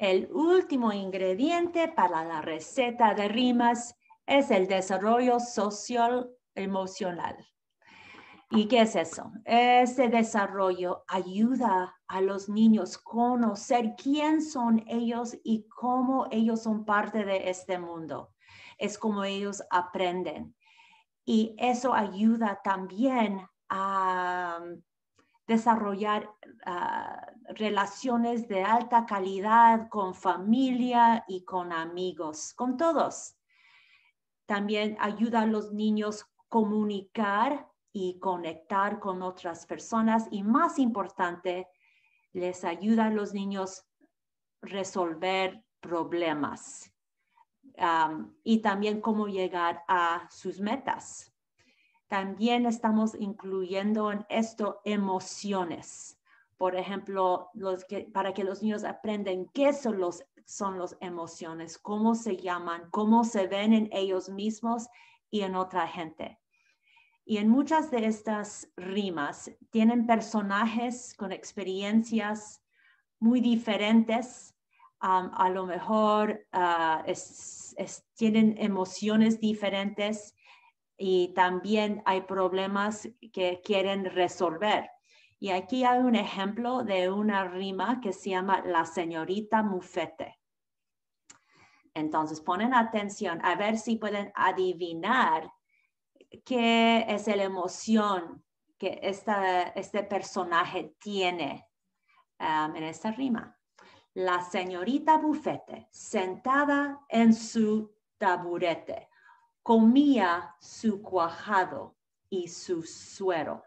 El último ingrediente para la receta de rimas es el desarrollo social emocional. ¿Y qué es eso? Ese desarrollo ayuda a los niños a conocer quién son ellos y cómo ellos son parte de este mundo. Es como ellos aprenden. Y eso ayuda también a um, desarrollar ah, relaciones de alta calidad con familia y con amigos, con todos. También ayuda a los niños comunicar y conectar con otras personas y más importante, les ayuda a los niños resolver problemas y también cómo llegar a sus metas. También estamos incluyendo en esto emociones por ejemplo, para que los niños aprendan qué son los son las emociones, cómo se llaman, cómo se ven en ellos mismos y en otra gente. Y en muchas de estas rimas tienen personajes con experiencias muy diferentes. Um, a lo mejor uh, tienen emociones diferentes y también hay problemas que quieren resolver. Y aquí hay un ejemplo de una rima que se llama La señorita Mufete. Entonces ponen atención a ver si pueden adivinar qué es la emoción que este personaje tiene um, en esta rima. La señorita Bufete, sentada en su taburete, comía su cuajado y su suero.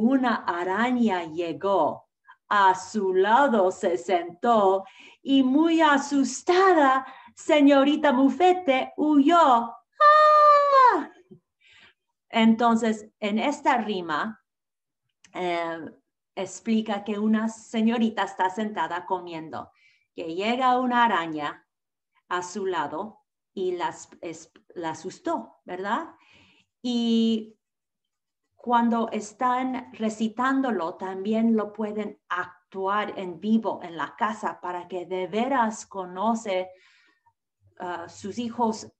Una araña llegó, a su lado se sentó y muy asustada, señorita bufete huyó. ¡Ah! Entonces, en esta rima, eh, explica que una señorita está sentada comiendo, que llega una araña a su lado y la asustó, ¿verdad? Y cuando están recitándolo, también lo pueden actuar en vivo en la casa para que de veras conoce ah, sus hijos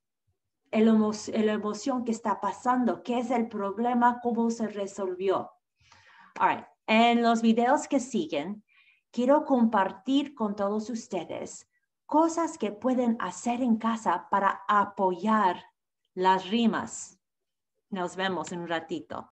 la emoción que está pasando, qué es el problema, cómo se resolvió. En los videos que siguen, quiero compartir con todos ustedes cosas que pueden hacer en casa para apoyar las rimas. Nos vemos en un ratito.